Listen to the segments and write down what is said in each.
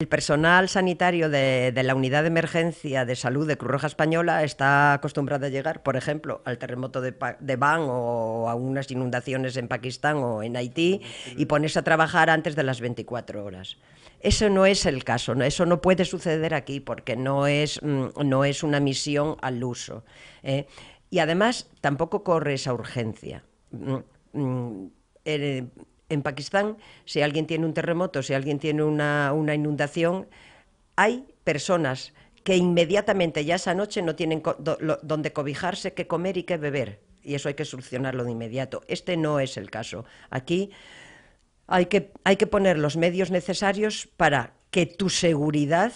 El personal sanitario de, la unidad de emergencia de salud de Cruz Roja Española está acostumbrado a llegar, por ejemplo, al terremoto de, Ban Van o a unas inundaciones en Pakistán o en Haití y ponerse a trabajar antes de las 24 horas. Eso no es el caso, eso no puede suceder aquí porque no es, mm, no es una misión al uso. ¿eh? Y además tampoco corre esa urgencia. Mm, mm, eh, en Pakistán, si alguien tiene un terremoto, si alguien tiene una, inundación, hay personas que inmediatamente ya esa noche no tienen donde cobijarse, qué comer y qué beber. Y eso hay que solucionarlo de inmediato. Este no es el caso. Aquí hay que, hay que poner los medios necesarios para que tu seguridad,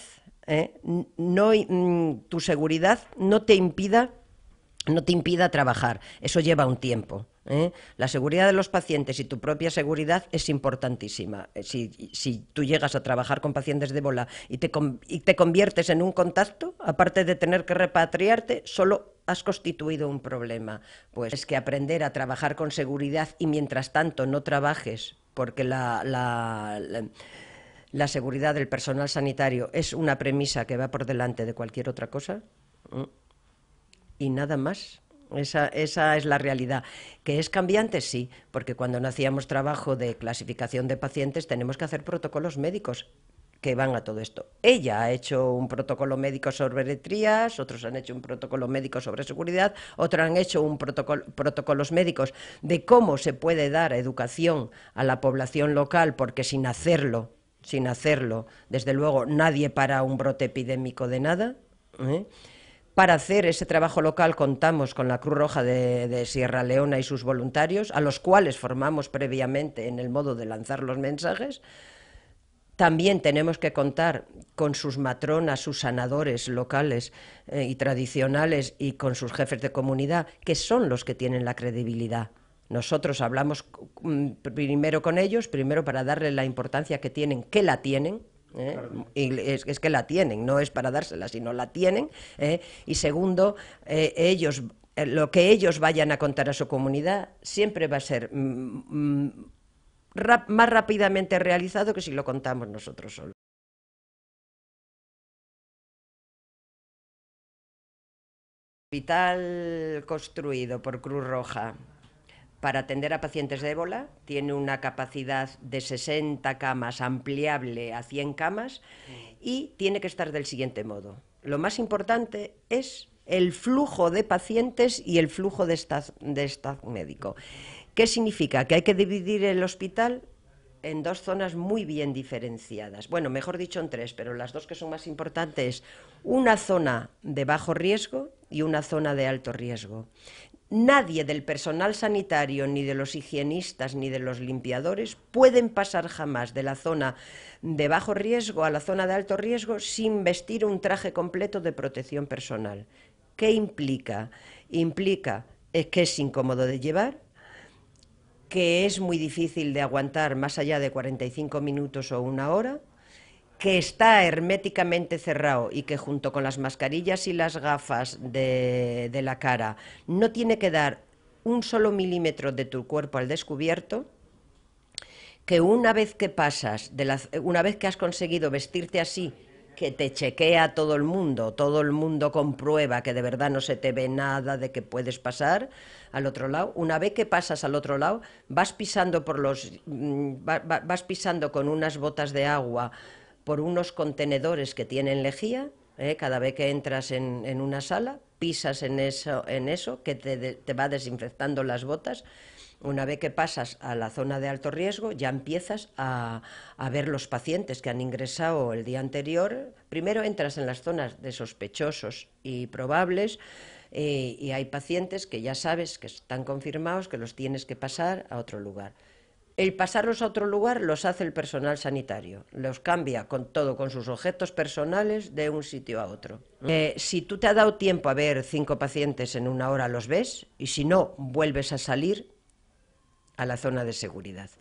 ¿eh? mm, tu seguridad no te impida no te impida trabajar. Eso lleva un tiempo. ¿Eh? La seguridad de los pacientes y tu propia seguridad es importantísima. Eh, si, si tú llegas a trabajar con pacientes de bola y te, y te conviertes en un contacto, aparte de tener que repatriarte, solo has constituido un problema. Pues es que aprender a trabajar con seguridad y mientras tanto no trabajes, porque la la seguridad del personal sanitario es una premisa que va por delante de cualquier otra cosa. Y nada más. Esa, esa es la realidad. ¿Que es cambiante? Sí, porque cuando no hacíamos trabajo de clasificación de pacientes tenemos que hacer protocolos médicos que van a todo esto. Ella ha hecho un protocolo médico sobre letrías, otros han hecho un protocolo médico sobre seguridad, otros han hecho un protocolo, protocolos médicos de cómo se puede dar educación a la población local, porque sin hacerlo, sin hacerlo, desde luego nadie para un brote epidémico de nada. ¿eh? Para hacer ese trabajo local contamos con la Cruz Roja de, Sierra Leona y sus voluntarios, a los cuales formamos previamente en el modo de lanzar los mensajes. También tenemos que contar con sus matronas, sus sanadores locales eh, y tradicionales y con sus jefes de comunidad, que son los que tienen la credibilidad. Nosotros hablamos mm, primero con ellos, primero para darle la importancia que tienen, que la tienen, ¿eh? es, que la tienen, no es para dársela, sino la tienen. ¿eh? Y segundo, eh, ellos, lo que ellos vayan a contar a su comunidad siempre va a ser mm, mm, más rápidamente realizado que si lo contamos nosotros solos. hospital construido por Cruz Roja para atender a pacientes de ébola. Tiene una capacidad de 60 camas ampliable a 100 camas y tiene que estar del siguiente modo. Lo más importante es el flujo de pacientes y el flujo de staff, de médico. ¿Qué significa? Que hay que dividir el hospital en dos zonas muy bien diferenciadas. Bueno, mejor dicho en tres, pero las dos que son más importantes, una zona de bajo riesgo y una zona de alto riesgo. Nadie del personal sanitario, ni de los higienistas, ni de los limpiadores pueden pasar jamás de la zona de bajo riesgo a la zona de alto riesgo sin vestir un traje completo de protección personal. ¿Qué implica? Implica que es incómodo de llevar, que es muy difícil de aguantar más allá de 45 minutos o una hora, que está herméticamente cerrado y que junto con las mascarillas y las gafas de, de la cara no tiene que dar un solo milímetro de tu cuerpo al descubierto, que una vez que pasas, una vez que has conseguido vestirte así, que te chequea todo el mundo, todo el mundo comprueba que de verdad no se te ve nada de que puedes pasar al otro lado. Una vez que pasas al otro lado, vas pisando por los, mm, vas pisando con unas botas de agua por unos contenedores que tienen lejía, ¿eh? cada vez que entras en, una sala, pisas en eso, que te, va desinfectando las botas. Una vez que pasas a la zona de alto riesgo, ya empiezas a, ver los pacientes que han ingresado el día anterior. Primero entras en las zonas de sospechosos y probables eh, y hay pacientes que ya sabes que están confirmados, que los tienes que pasar a otro lugar. El pasarlos a otro lugar los hace el personal sanitario, los cambia con todo, con sus objetos personales de un sitio a otro. Mm. Eh, si tú te has dado tiempo a ver cinco pacientes en una hora, los ves y si no, vuelves a salir a la zona de seguridad.